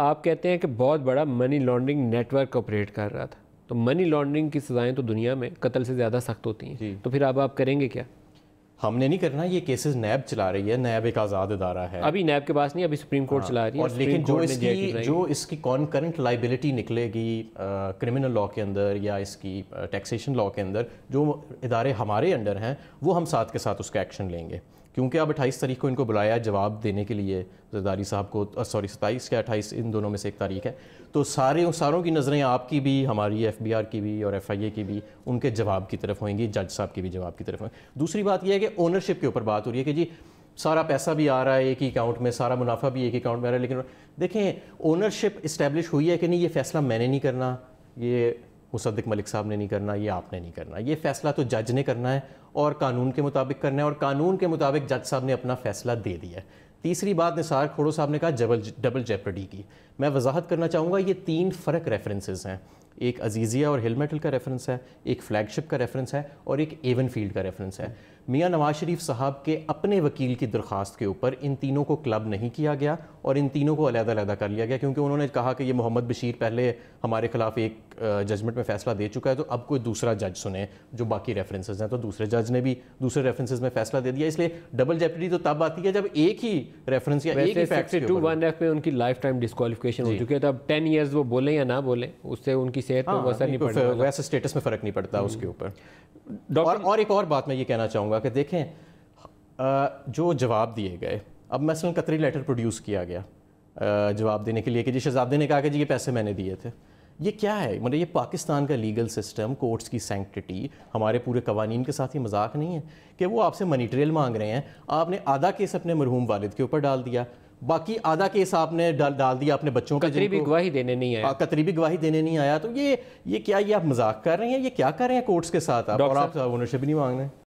آپ کہتے ہیں کہ بہت بڑا money laundering network operate کر رہا تھا تو منی لانڈرنگ کی سزائیں تو دنیا میں قتل سے زیادہ سخت ہوتی ہیں جی۔ تو پھر اب آپ کریں گے کیا ہم نے نہیں کرنا یہ کیسز نیب چلا رہی ہے نیب ایک آزاد ادارہ ہے ابھی نیب کے پاس نہیں ابھی سپریم کورٹ ہاں۔ چلا رہی ہے لیکن جو اس کی کون کرنٹ لائبلٹی نکلے گی کرمنل لاء کے اندر یا اس کی ٹیکسیشن لاء کے اندر جو ادارے ہمارے انڈر ہیں وہ ہم ساتھ کے ساتھ اس کا ایکشن لیں گے کیونکہ اب اٹھائیس تاریخ کو ان کو بلایا ہے جواب دینے کے لیے زرداری صاحب کو سوری ستائیس کے اٹھائیس ان دونوں میں سے ایک تاریخ ہے تو سارے ساروں کی نظریں آپ کی بھی ہماری ایف بی آر کی بھی اور ایف آئی اے کی بھی ان کے جواب کی طرف ہوئیں گی جج صاحب کی بھی جواب کی طرف ہوئیں گی دوسری بات یہ ہے کہ اونرشپ کے اوپر بات ہو رہی ہے کہ جی سارا پیسہ بھی آ رہا ہے ایک ہی اکاؤنٹ میں سارا منافع بھی ایک اکاؤنٹ میں آ رہا ہے لیکن دیکھیں اونرشپ اسٹیبلش ہوئی ہے کہ نہیں یہ فیصلہ میں نے نہیں کرنا یہ مصدق ملک صاحب نے نہیں کرنا یہ آپ نے نہیں کرنا یہ فیصلہ تو جج نے کرنا ہے اور قانون کے مطابق کرنا ہے اور قانون کے مطابق جج صاحب نے اپنا فیصلہ دے دیا ہے تیسری بات نثار کھوڑو صاحب نے کہا ڈبل جیپرڈی کی میں وضاحت کرنا چاہوں گا یہ تین فرق ریفرنسز ہیں ایک عزیزیہ اور ہل میٹل کا ریفرنس ہے ایک فلیگ شپ کا ریفرنس ہے اور ایک ایون فیلڈ کا ریفرنس ہے میاں نواز شریف صاحب کے اپنے وکیل کی درخواست کے اوپر ان تینوں کو کلب نہیں کیا گیا اور ان تینوں کو علیحدہ علیحدہ کر لیا گیا کیونکہ انہوں نے کہا کہ یہ محمد بشیر پہلے ہمارے خلاف ایک ججمنٹ میں فیصلہ دے چکا ہے تو اب کوئی دوسرا جج سنے جو باقی ریفرنسز ہیں تو دوسرے جج نے بھی دوسرے ریفرنسز میں فیصلہ دے دیا اس لیے ڈبل جیپٹی تو تب آتی ہے جب ایک ہی لائف ٹائم ایئرز وہ بولیں یا نہ بولیں اس سے ان کی ہاں، نہیں پڑتا ویسے اسٹیٹس میں فرق نہیں پڑتا اس کے اوپر اور ایک اور بات میں یہ کہنا چاہوں گا کہ دیکھیں جو جواب دیے گئے اب مثلاً قطری لیٹر پروڈیوس کیا گیا جواب دینے کے لیے کہ جی شہزادے نے کہا کہ جی یہ پیسے میں نے دیے تھے یہ کیا ہے مطلب یہ پاکستان کا لیگل سسٹم کورٹس کی سینکٹٹی ہمارے پورے قوانین کے ساتھ یہ مذاق نہیں ہے کہ وہ آپ سے منیٹریل مانگ رہے ہیں آپ نے آدھا کیس اپنے مرحوم والد کے اوپر ڈال دیا باقی آدھا کیس آپ نے ڈال دیا اپنے بچوں قطری بھی گواہی دینے نہیں آیا ہاں، گواہی دینے نہیں آیا تو یہ یہ کیا یہ آپ مذاق کر رہے ہیں یہ کیا کر رہے ہیں کورٹس کے ساتھ آپ اور آپ اونرشپ نہیں مانگ رہے ہیں